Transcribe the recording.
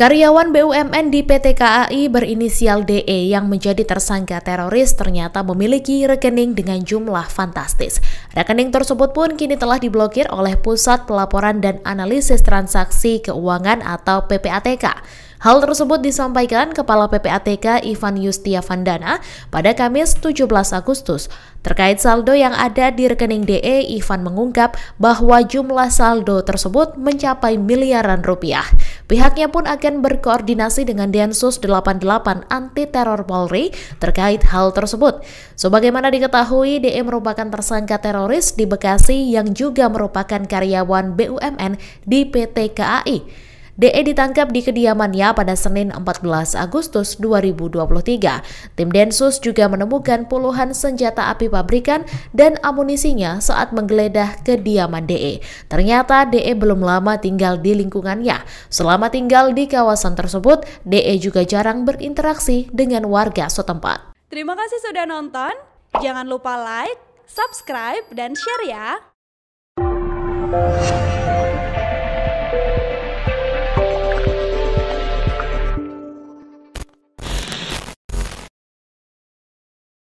Karyawan BUMN di PT KAI berinisial DE yang menjadi tersangka teroris ternyata memiliki rekening dengan jumlah fantastis. Rekening tersebut pun kini telah diblokir oleh Pusat Pelaporan dan Analisis Transaksi Keuangan atau PPATK. Hal tersebut disampaikan Kepala PPATK Ivan Yustia Vandana pada Kamis 17 Agustus. Terkait saldo yang ada di rekening DE, Ivan mengungkap bahwa jumlah saldo tersebut mencapai miliaran rupiah. Pihaknya pun akan berkoordinasi dengan Densus 88 Anti Teror Polri terkait hal tersebut. Sebagaimana diketahui, DE merupakan tersangka teroris di Bekasi yang juga merupakan karyawan BUMN di PT KAI. DE ditangkap di kediamannya pada Senin 14 Agustus 2023. Tim Densus juga menemukan puluhan senjata api pabrikan dan amunisinya saat menggeledah kediaman DE. Ternyata DE belum lama tinggal di lingkungannya. Selama tinggal di kawasan tersebut, DE juga jarang berinteraksi dengan warga setempat. Terima kasih sudah nonton. Jangan lupa like, subscribe, dan share ya.